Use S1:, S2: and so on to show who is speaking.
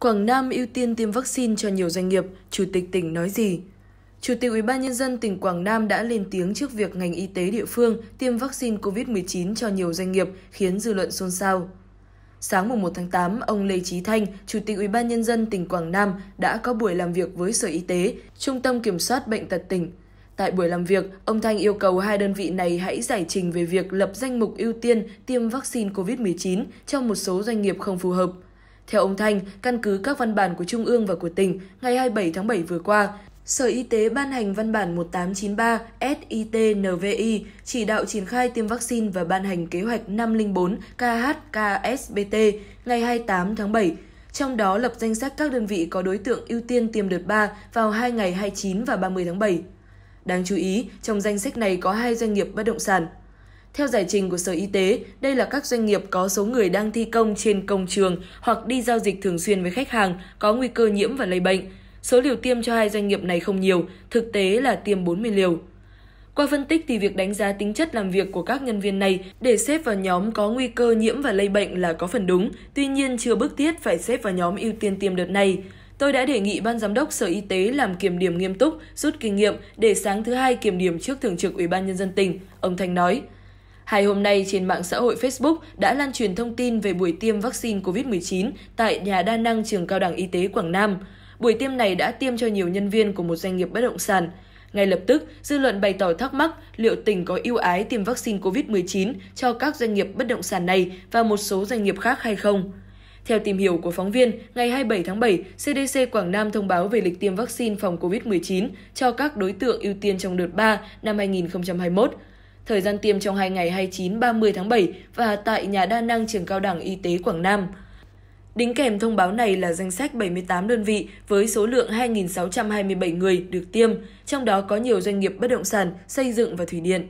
S1: Quảng Nam ưu tiên tiêm vaccine cho nhiều doanh nghiệp, Chủ tịch tỉnh nói gì? Chủ tịch Ủy ban Nhân dân tỉnh Quảng Nam đã lên tiếng trước việc ngành y tế địa phương tiêm vaccine COVID-19 cho nhiều doanh nghiệp khiến dư luận xôn xao. Sáng 1 tháng 8, ông Lê Trí Thanh, Chủ tịch Ủy ban Nhân dân tỉnh Quảng Nam đã có buổi làm việc với Sở Y tế, Trung tâm Kiểm soát Bệnh tật tỉnh. Tại buổi làm việc, ông Thanh yêu cầu hai đơn vị này hãy giải trình về việc lập danh mục ưu tiên tiêm vaccine COVID-19 cho một số doanh nghiệp không phù hợp – theo ông Thanh, căn cứ các văn bản của Trung ương và của tỉnh, ngày 27 tháng 7 vừa qua, Sở Y tế ban hành văn bản 1893 SITNVI chỉ đạo triển khai tiêm vaccine và ban hành kế hoạch 504 KHKSBT ngày 28 tháng 7, trong đó lập danh sách các đơn vị có đối tượng ưu tiên tiêm đợt 3 vào 2 ngày 29 và 30 tháng 7. Đáng chú ý, trong danh sách này có hai doanh nghiệp bất động sản – theo giải trình của Sở Y tế, đây là các doanh nghiệp có số người đang thi công trên công trường hoặc đi giao dịch thường xuyên với khách hàng có nguy cơ nhiễm và lây bệnh. Số liều tiêm cho hai doanh nghiệp này không nhiều, thực tế là tiêm 40 liều. Qua phân tích thì việc đánh giá tính chất làm việc của các nhân viên này để xếp vào nhóm có nguy cơ nhiễm và lây bệnh là có phần đúng, tuy nhiên chưa bức thiết phải xếp vào nhóm ưu tiên tiêm đợt này. Tôi đã đề nghị Ban Giám đốc Sở Y tế làm kiểm điểm nghiêm túc, rút kinh nghiệm để sáng thứ hai kiểm điểm trước Thường trực Ủy ban Nhân dân tỉnh, ông Thành nói. Hai hôm nay trên mạng xã hội Facebook đã lan truyền thông tin về buổi tiêm vaccine COVID-19 tại nhà đa năng trường cao đẳng y tế Quảng Nam. Buổi tiêm này đã tiêm cho nhiều nhân viên của một doanh nghiệp bất động sản. Ngay lập tức, dư luận bày tỏ thắc mắc liệu tỉnh có ưu ái tiêm vaccine COVID-19 cho các doanh nghiệp bất động sản này và một số doanh nghiệp khác hay không. Theo tìm hiểu của phóng viên, ngày 27 tháng 7, CDC Quảng Nam thông báo về lịch tiêm vaccine phòng COVID-19 cho các đối tượng ưu tiên trong đợt 3 năm 2021. Thời gian tiêm trong hai ngày 29, 30 tháng 7 và tại nhà đa năng trường cao đẳng y tế Quảng Nam. Đính kèm thông báo này là danh sách 78 đơn vị với số lượng 2.627 người được tiêm, trong đó có nhiều doanh nghiệp bất động sản, xây dựng và thủy điện.